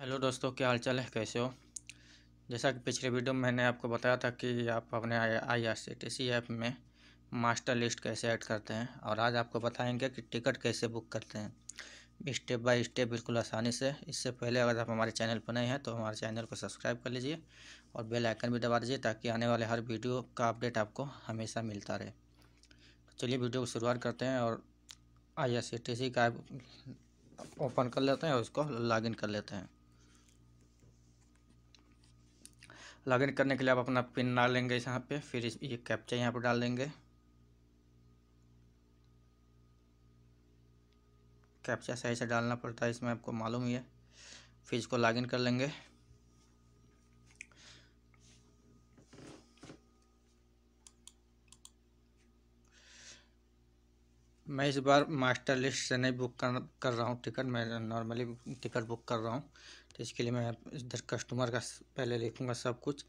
hello दोस्तों क्या हालचाल है कैसे हो जैसा कि पिछले वीडियो में मैंने आपको बताया था कि आप अपने I R C T C app में मास्टर लिस्ट कैसे ऐड करते हैं और आज आपको बताएंगे कि टिकट कैसे बुक करते हैं स्टेप बाय स्टेप बिल्कुल आसानी से इससे पहले अगर आप हमारे चैनल पर नए हैं तो हमारे चैनल को सब्सक्राइब कर लीजिए और बेल आइकन भी दबा दीजिए ताकि आने वाले हर वीडियो का अपडेट आपको हमेशा मिलता रहे तो चलिए वीडियो को शुरुआत करते हैं और आई आर सी टी सी का ओपन कर लेते हैं और उसको लॉगिन कर लेते हैं लॉगिन करने के लिए आप अपना पिन डाल लेंगे इस यहाँ पे फिर इस ये कैप्चा यहाँ पर डाल देंगे कैप्चा सही से डालना पड़ता है इसमें आपको मालूम ही है फिर इसको लॉगिन कर लेंगे मैं इस बार मास्टर लिस्ट से नहीं बुक कर कर रहा हूँ टिकट मैं नॉर्मली टिकट बुक कर रहा हूँ तो इसके लिए मैं इधर कस्टमर का पहले लिखूँगा सब कुछ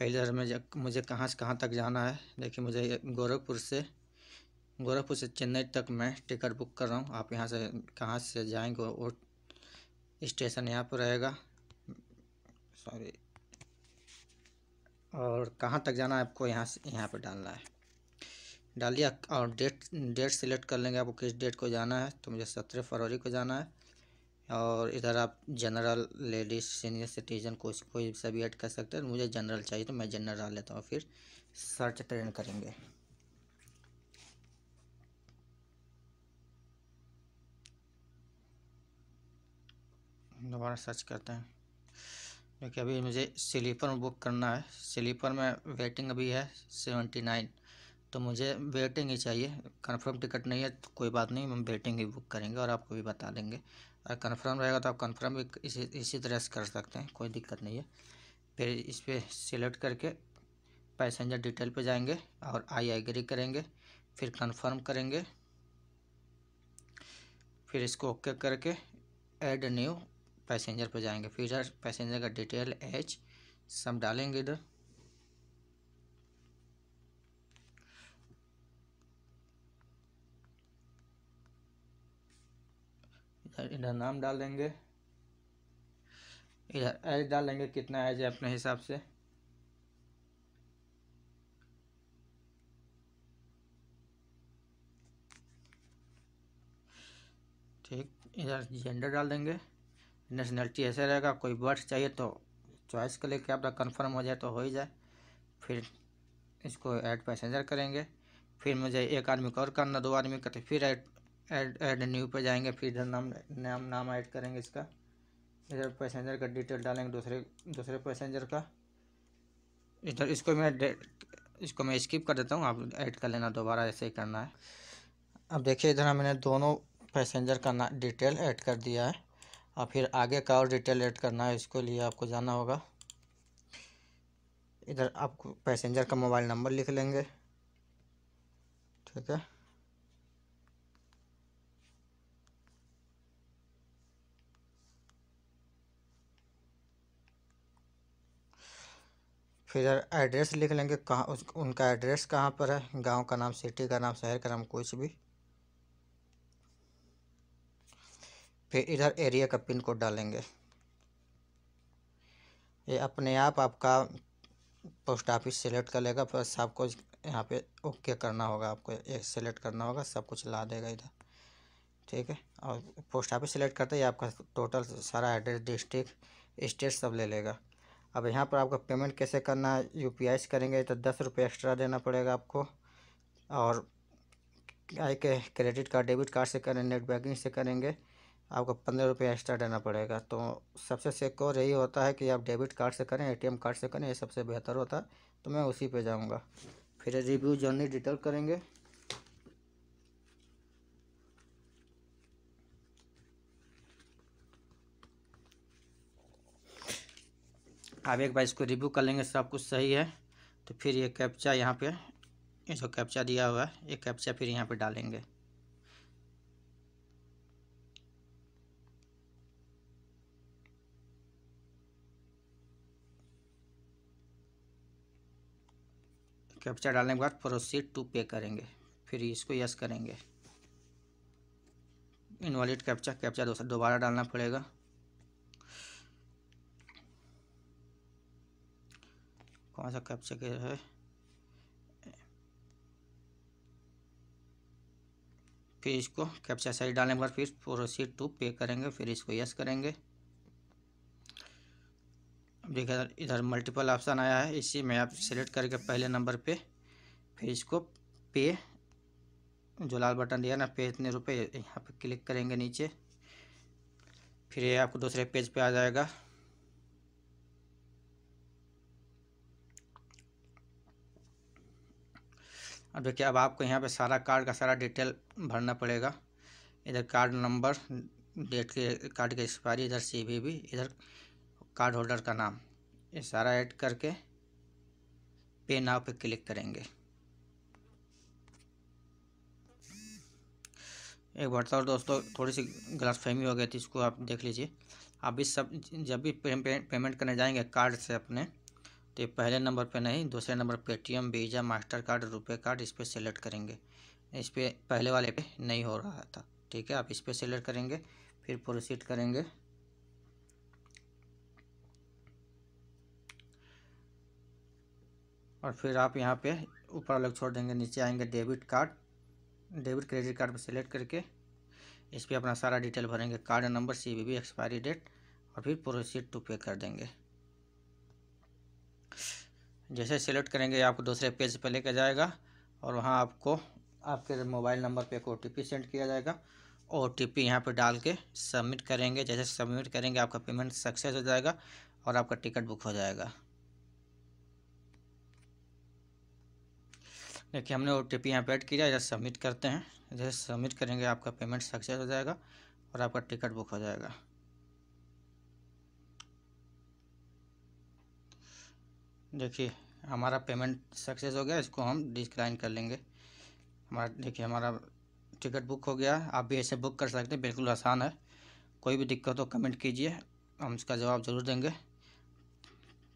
पहले इधर में मुझे कहाँ से कहाँ तक जाना है देखिए मुझे गोरखपुर से गोरखपुर से चेन्नई तक मैं टिकट बुक कर रहा हूँ आप यहाँ से कहाँ से जाएंगे वो स्टेशन यहाँ पर रहेगा सॉरी और कहाँ तक जाना है आपको यहाँ से यहाँ पर डालना है डालिए और डेट डेट सिलेक्ट कर लेंगे आपको किस डेट को जाना है तो मुझे सत्रह फरवरी को जाना है और इधर आप जनरल लेडीज सीनियर सिटीजन कोई कोई सा भी ऐड कर सकते हैं मुझे जनरल चाहिए तो मैं जनरल डाल लेता हूँ फिर सर्च ट्रेंड करेंगे दोबारा सर्च करते हैं क्योंकि अभी मुझे स्लीपर बुक करना है स्लीपर में वेटिंग अभी है सेवेंटी नाइन तो मुझे वेटिंग ही चाहिए कन्फर्म टिकट नहीं है तो कोई बात नहीं हम वेटिंग ही बुक करेंगे और आपको भी बता देंगे और कन्फर्म रहेगा तो आप कन्फर्म भी इसी इसी तरह से कर सकते हैं कोई दिक्कत नहीं है फिर इस पर सिलेक्ट करके पैसेंजर डिटेल पे जाएंगे और आई एग्री करेंगे फिर कन्फर्म करेंगे फिर इसको ओके करके एड न्यू पैसेंजर पर जाएंगे फिर पैसेंजर का डिटेल एच सब डालेंगे इधर इधर इधर नाम डाल देंगे इधर एज डाल देंगे कितना एज है अपने हिसाब से ठीक इधर जेंडर डाल देंगे नेशनलिटी ऐसे रहेगा कोई बर्थ चाहिए तो चॉइस के लिए आपका कंफर्म हो जाए तो हो ही जाए फिर इसको ऐड पैसेंजर करेंगे फिर मुझे एक आदमी को और करना दो आदमी करते तो फिर ऐड एड एड न्यू पर जाएंगे फिर इधर नाम नाम नाम ऐड करेंगे इसका इधर पैसेंजर का डिटेल डालेंगे दूसरे दूसरे पैसेंजर का इधर इसको मैं इसको मैं स्किप कर देता हूँ आप ऐड कर लेना दोबारा ऐसे ही करना है अब देखिए इधर मैंने दोनों पैसेंजर का ना डिटेल ऐड कर दिया है और फिर आगे का और डिटेल ऐड करना है इसके लिए आपको जाना होगा इधर आपको पैसेंजर का मोबाइल नंबर लिख लेंगे ठीक है फिर एड्रेस लिख लेंगे कहाँ उस उनका एड्रेस कहाँ पर है गांव का नाम सिटी का नाम शहर का नाम कुछ भी फिर इधर एरिया का पिन कोड डालेंगे ये अपने आप आपका पोस्ट ऑफिस सेलेक्ट कर लेगा फिर सब कुछ यहाँ पे ओके करना होगा आपको एक सेलेक्ट करना होगा सब कुछ ला देगा इधर ठीक है और पोस्ट ऑफिस सेलेक्ट करते ही आपका टोटल सारा एड्रेस डिस्ट्रिक्ट स्टेट सब ले लेगा अब यहाँ पर आपका पेमेंट कैसे करना है यू से करेंगे तो दस रुपये एक्स्ट्रा देना पड़ेगा आपको और आई के क्रेडिट कार्ड डेबिट कार्ड से करें नेट बैंकिंग से करेंगे आपको पंद्रह रुपये एक्स्ट्रा देना पड़ेगा तो सबसे सिक्योर यही होता है कि आप डेबिट कार्ड से करें एटीएम कार्ड से करें ये सबसे बेहतर होता है तो मैं उसी पे जाऊंगा फिर रिव्यू जर्नी डिटेल करेंगे अब एक बार इसको रिव्यू कर लेंगे सब कुछ सही है तो फिर ये कैप्चा यहाँ पे ये जो कैप्चा दिया हुआ है ये कैप्चा फिर यहाँ पे डालेंगे कैप्चा डालने के बाद प्रोसीड टू पे करेंगे फिर इसको यस करेंगे इनवॉलिड कैप्चा कैप्चा दोबारा डालना पड़ेगा कौन सा कैप्चा रहा है फिर इसको कैप्चा सही डालने के बाद फिर प्रोसीड टू पे करेंगे फिर इसको यस करेंगे देखिए इधर मल्टीपल ऑप्शन आया है इसी में आप सेलेक्ट करके पहले नंबर पे फिर इसको पे जो लाल बटन दिया ना पे इतने रुपये यहाँ पे क्लिक करेंगे नीचे फिर ये आपको दूसरे पेज पे आ जाएगा अब देखिए अब आपको यहाँ पे सारा कार्ड का सारा डिटेल भरना पड़ेगा इधर कार्ड नंबर डेट के कार्ड की एक्सपायरी इधर सी वी भी इधर कार्ड होल्डर का नाम ये सारा ऐड करके पे नाव पे क्लिक करेंगे एक बार तो और दोस्तों थोड़ी सी गलत फहमी हो गई थी इसको आप देख लीजिए आप इस सब जब भी पे, पे, पेमेंट करने जाएंगे कार्ड से अपने तो ये पहले नंबर पे नहीं दूसरे number Paytm Visa Mastercard RuPay card इस पर सेलेक्ट करेंगे इस पर पहले वाले पे नहीं हो रहा था ठीक है आप इस पर सेलेक्ट करेंगे फिर प्रोसीड करेंगे और फिर आप यहाँ पे ऊपर अलग छोड़ देंगे नीचे आएंगे debit card debit credit card पर सेलेक्ट करके इस पर अपना सारा डिटेल भरेंगे card number C expiry date और फिर प्रोसीड टू पे कर देंगे जैसे सेलेक्ट करेंगे आपको दूसरे पेज पर लेकर जाएगा और वहाँ आपको आपके मोबाइल नंबर पर एक ओ सेंड किया जाएगा ओ टी पी यहाँ पर डाल के सबमिट करेंगे जैसे सबमिट करेंगे आपका पेमेंट सक्सेस हो जाएगा और आपका टिकट बुक हो जाएगा देखिए हमने ओ टी पी यहाँ पर ऐड किया जैसे सबमिट करते हैं जैसे सबमिट करेंगे आपका पेमेंट सक्सेस हो जाएगा और आपका टिकट बुक हो जाएगा देखिए हमारा पेमेंट सक्सेस हो गया इसको हम डिक्लाइन कर लेंगे हमारा देखिए हमारा टिकट बुक हो गया आप भी ऐसे बुक कर सकते हैं बिल्कुल आसान है कोई भी दिक्कत हो कमेंट कीजिए हम इसका जवाब ज़रूर देंगे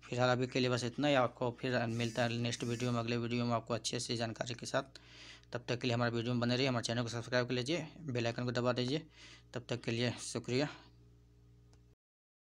फिलहाल अभी के लिए बस इतना ही आपको फिर मिलता है नेक्स्ट वीडियो में अगले वीडियो में आपको अच्छी अच्छी जानकारी के साथ तब तक के लिए हमारा वीडियो में बने रही हमारे चैनल को सब्सक्राइब कर लीजिए बेलाइकन को दबा दीजिए तब तक के लिए शुक्रिया